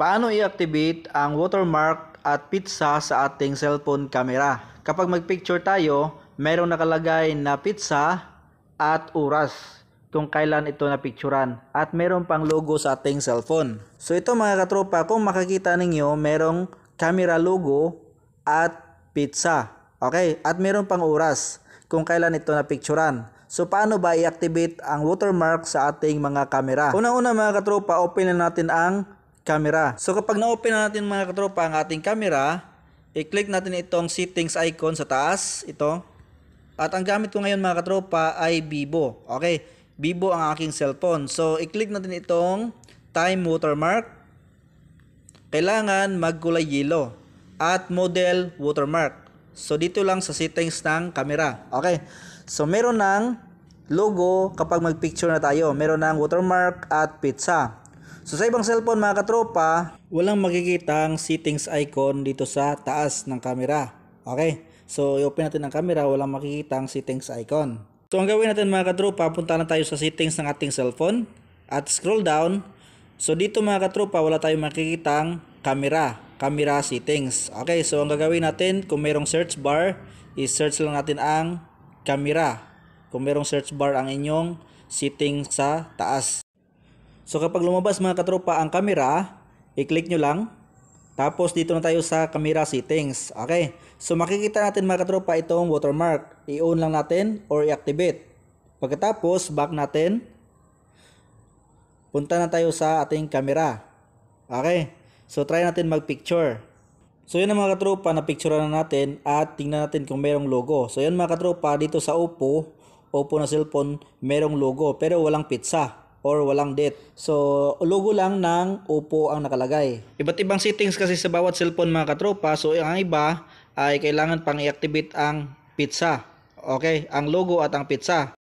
Paano i-activate ang watermark at pizza sa ating cellphone camera? Kapag magpicture tayo, mayroong nakalagay na pizza at oras kung kailan ito na picturean at meron pang logo sa ating cellphone. So ito mga katropa, kung makakita ninyo, merong camera logo at pizza. Okay, at meron pang oras kung kailan ito na picturean. So paano ba i-activate ang watermark sa ating mga camera? Una-una mga katropa, open na natin ang camera. So kapag na-open na natin mga katropa ang ating camera, i-click natin itong settings icon sa taas, ito. At ang gamit ko ngayon mga katropa ay Vivo. Okay, Vivo ang aking cellphone. So i-click natin itong time watermark. Kailangan magkulay yellow at model watermark. So dito lang sa settings ng camera. Okay. So meron ng logo kapag magpicture na tayo. Meron ng watermark at pizza. So sa ibang cellphone mga katropa, walang makikita ang settings icon dito sa taas ng camera. Okay? So i-open natin ang camera, walang makikita ang settings icon. So ang gawin natin mga katropa, punta na tayo sa settings ng ating cellphone at scroll down. So dito mga katropa, wala tayong makikita ang camera, camera settings. Okay, so ang gagawin natin, kung mayroong search bar, i-search lang natin ang camera. Kung mayroong search bar ang inyong settings sa taas. So kapag lumabas mga katropa ang camera, i-click nyo lang. Tapos dito na tayo sa camera settings. Okay. So makikita natin mga katropa itong watermark. I-on lang natin or i-activate. Pagkatapos back natin. Punta na tayo sa ating camera. Okay. So try natin mag-picture. So yun ang mga katropa na picture na natin at tingnan natin kung merong logo. So yun mga katropa dito sa Oppo, Oppo na cellphone merong logo pero walang pizza or walang date. So, logo lang ng upo ang nakalagay. Iba't ibang settings kasi sa bawat cellphone mga katropa. So, ang iba ay kailangan pang i-activate ang pizza. Okay, ang logo at ang pizza.